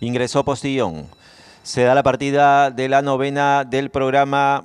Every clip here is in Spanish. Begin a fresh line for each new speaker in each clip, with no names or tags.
ingresó Postillón. Se da la partida de la novena del programa.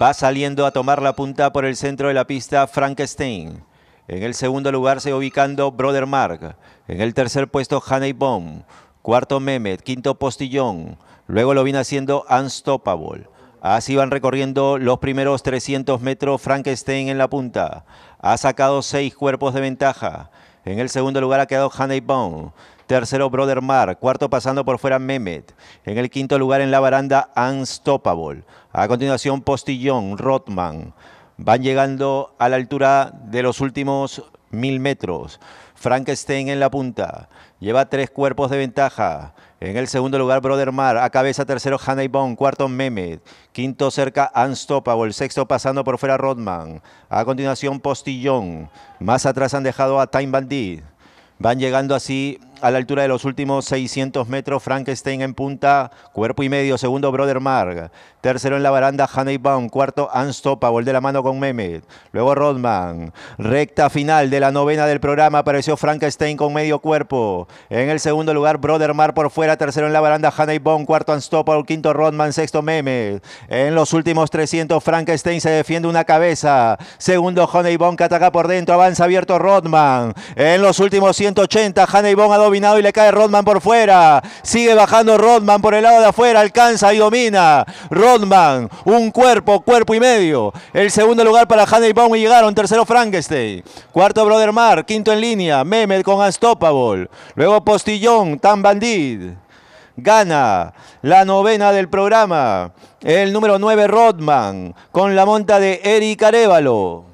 Va saliendo a tomar la punta por el centro de la pista Frankenstein. En el segundo lugar se ubicando Brother Mark. En el tercer puesto Haney Bomb. Cuarto Mehmet. Quinto Postillón. Luego lo viene haciendo Unstoppable. Así van recorriendo los primeros 300 metros Frankenstein en la punta. Ha sacado seis cuerpos de ventaja. En el segundo lugar ha quedado Haney Bone. Tercero, Brother Mar. Cuarto, pasando por fuera, Mehmet. En el quinto lugar, en la baranda, Unstoppable. A continuación, Postillon, Rotman. Van llegando a la altura de los últimos mil metros. Frankenstein en la punta. Lleva tres cuerpos de ventaja. En el segundo lugar, Brother Mar. A cabeza, tercero, Hannah Bond. Cuarto, Mehmet. Quinto, cerca, Unstoppable. Sexto, pasando por fuera, Rodman. A continuación, Postillón. Más atrás han dejado a Time Bandit. Van llegando así a la altura de los últimos 600 metros, Frankenstein en punta, cuerpo y medio. Segundo, Brother Tercero en la baranda, Haney cuarto Cuarto, Unstoppable, de la mano con Mehmet. Luego Rodman. Recta final de la novena del programa, apareció Frankenstein con medio cuerpo. En el segundo lugar, Brother Mark por fuera. Tercero en la baranda, Haney Baum. Cuarto, Unstoppable. Quinto, Rodman. Sexto, Mehmet. En los últimos 300, Frankenstein se defiende una cabeza. Segundo, Haney que ataca por dentro. Avanza abierto Rodman. En los últimos 180, Haney Baum a dominado y le cae Rodman por fuera. Sigue bajando Rodman por el lado de afuera, alcanza y domina. Rodman, un cuerpo, cuerpo y medio. El segundo lugar para Hannah y y llegaron. Tercero Frankenstein. Cuarto Brother Mar, quinto en línea. Mehmet con Unstoppable. Luego Postillón, Tan Bandit gana la novena del programa. El número 9, Rodman, con la monta de Eric Arevalo.